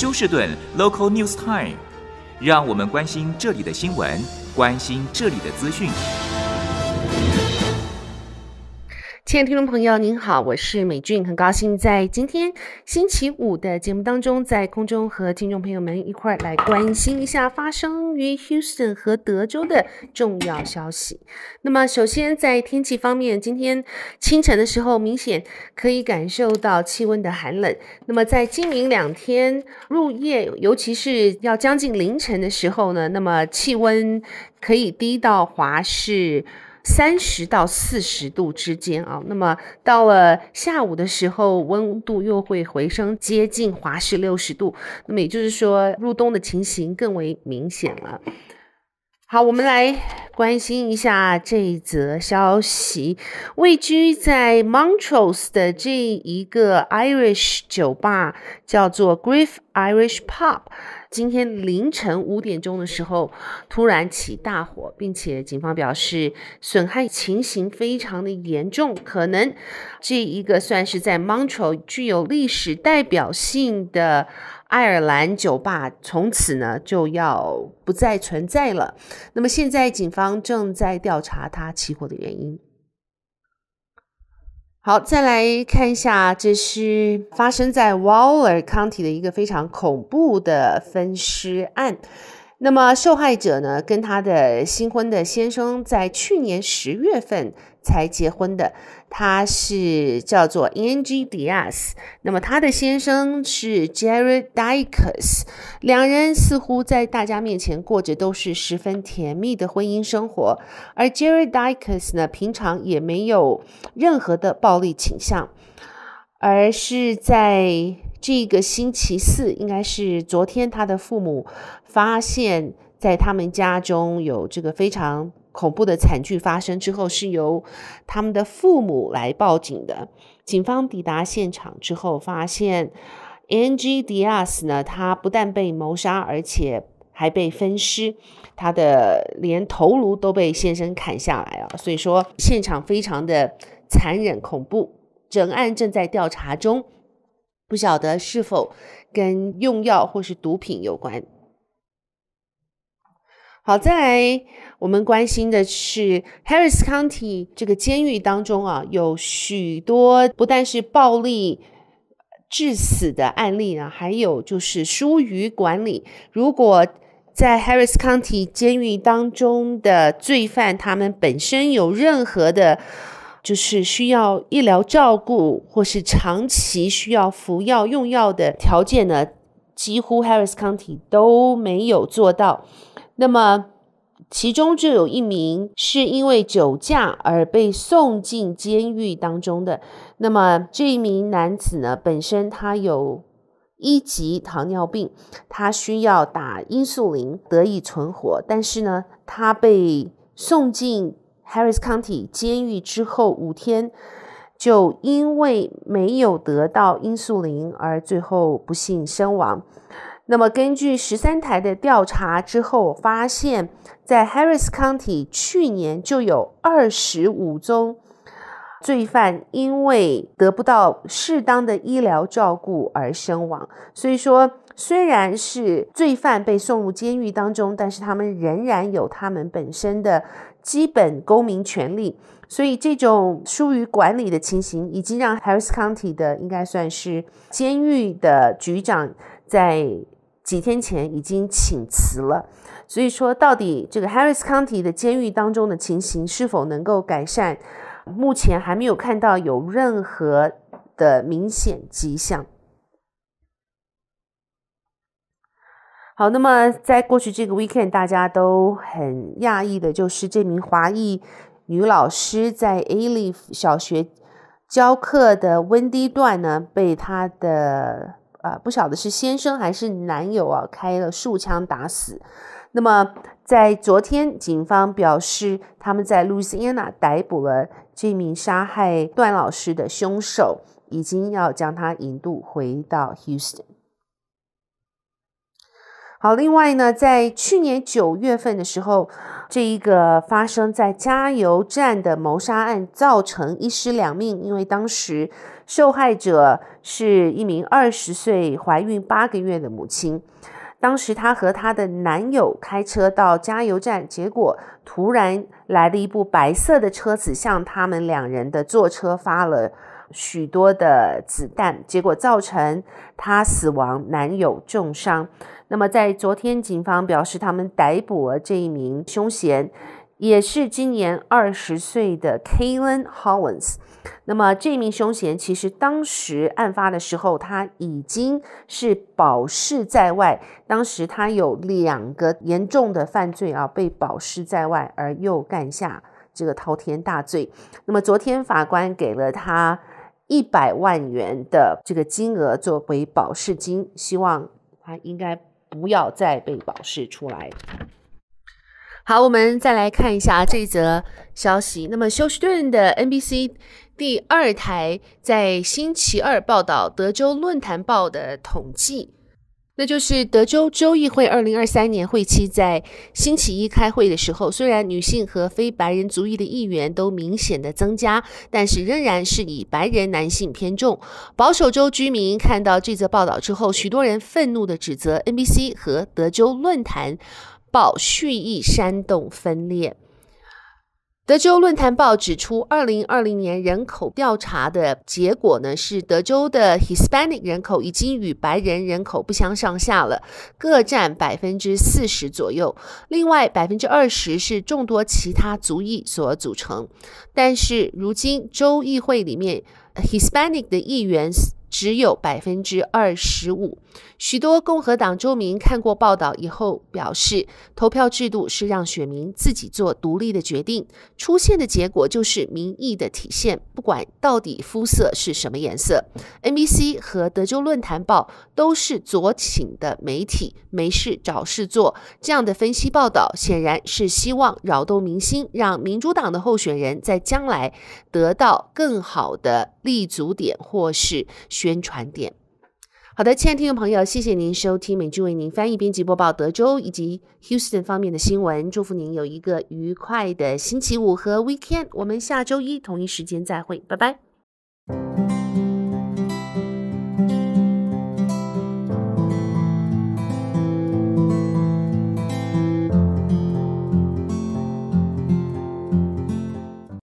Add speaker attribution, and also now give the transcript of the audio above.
Speaker 1: 休士顿 Local News Time，让我们关心这里的新闻，关心这里的资讯。亲爱的听众朋友，您好，我是美俊，很高兴在今天星期五的节目当中，在空中和听众朋友们一块儿来关心一下发生于 Houston 和德州的重要消息。那么，首先在天气方面，今天清晨的时候，明显可以感受到气温的寒冷。那么，在今明两天入夜，尤其是要将近凌晨的时候呢，那么气温可以低到华氏。三十到四十度之间啊，那么到了下午的时候，温度又会回升，接近华氏六十度。那么也就是说，入冬的情形更为明显了。好，我们来关心一下这一则消息。位居在 Montrose 的这一个 Irish 酒吧叫做 Grief Irish Pub。今天凌晨五点钟的时候，突然起大火，并且警方表示损害情形非常的严重，可能这一个算是在 Montreal 具有历史代表性的爱尔兰酒吧，从此呢就要不再存在了。那么现在警方正在调查它起火的原因。好，再来看一下，这是发生在 Waller County 的一个非常恐怖的分尸案。那么受害者呢，跟他的新婚的先生在去年十月份才结婚的，他是叫做 Angie Diaz，那么他的先生是 Jerry Dicus，两人似乎在大家面前过着都是十分甜蜜的婚姻生活，而 Jerry Dicus 呢，平常也没有任何的暴力倾向，而是在。这个星期四应该是昨天，他的父母发现，在他们家中有这个非常恐怖的惨剧发生之后，是由他们的父母来报警的。警方抵达现场之后，发现 Angie Diaz 呢，他不但被谋杀，而且还被分尸，他的连头颅都被先生砍下来了，所以说现场非常的残忍恐怖。整案正在调查中。不晓得是否跟用药或是毒品有关。好，再来，我们关心的是 Harris County 这个监狱当中啊，有许多不但是暴力致死的案例呢，还有就是疏于管理。如果在 Harris County 监狱当中的罪犯，他们本身有任何的。就是需要医疗照顾或是长期需要服药用药的条件呢，几乎 Harris County 都没有做到。那么，其中就有一名是因为酒驾而被送进监狱当中的。那么，这一名男子呢，本身他有一级糖尿病，他需要打罂粟林得以存活，但是呢，他被送进。Harris County 监狱之后五天，就因为没有得到罂粟林而最后不幸身亡。那么根据十三台的调查之后，发现，在 Harris County 去年就有二十五宗罪犯因为得不到适当的医疗照顾而身亡。所以说，虽然是罪犯被送入监狱当中，但是他们仍然有他们本身的。基本公民权利，所以这种疏于管理的情形，已经让 Harris County 的应该算是监狱的局长在几天前已经请辞了。所以说，到底这个 Harris County 的监狱当中的情形是否能够改善，目前还没有看到有任何的明显迹象。好，那么在过去这个 weekend，大家都很讶异的，就是这名华裔女老师在 A l e a f 小学教课的温迪段呢，被她的啊不晓得是先生还是男友啊开了数枪打死。那么在昨天，警方表示他们在路易斯安娜逮捕了这名杀害段老师的凶手，已经要将他引渡回到 Houston。好，另外呢，在去年九月份的时候，这一个发生在加油站的谋杀案造成一尸两命，因为当时受害者是一名二十岁怀孕八个月的母亲，当时她和她的男友开车到加油站，结果突然来了一部白色的车子向他们两人的坐车发了。许多的子弹，结果造成他死亡，男友重伤。那么在昨天，警方表示他们逮捕了这一名凶嫌，也是今年二十岁的 Kalen h o w i n s 那么这名凶嫌其实当时案发的时候，他已经是保释在外。当时他有两个严重的犯罪啊，被保释在外，而又干下这个滔天大罪。那么昨天法官给了他。一百万元的这个金额作为保释金，希望他应该不要再被保释出来。好，我们再来看一下这则消息。那么休斯顿的 NBC 第二台在星期二报道《德州论坛报》的统计。那就是德州州议会二零二三年会期在星期一开会的时候，虽然女性和非白人族裔的议员都明显的增加，但是仍然是以白人男性偏重。保守州居民看到这则报道之后，许多人愤怒的指责 NBC 和德州论坛报蓄意煽动分裂。德州论坛报指出，二零二零年人口调查的结果呢，是德州的 Hispanic 人口已经与白人人口不相上下了，各占百分之四十左右。另外，百分之二十是众多其他族裔所组成。但是，如今州议会里面 Hispanic 的议员。只有百分之二十五。许多共和党州民看过报道以后表示，投票制度是让选民自己做独立的决定，出现的结果就是民意的体现，不管到底肤色是什么颜色。NBC 和德州论坛报都是左倾的媒体，没事找事做这样的分析报道，显然是希望扰动民心，让民主党的候选人在将来得到更好的。立足点或是宣传点。好的，亲爱的听众朋友，谢谢您收听美剧为您翻译编辑播报德州以及 Houston 方面的新闻。祝福您有一个愉快的星期五和 Weekend。我们下周一同一时间再会，拜拜。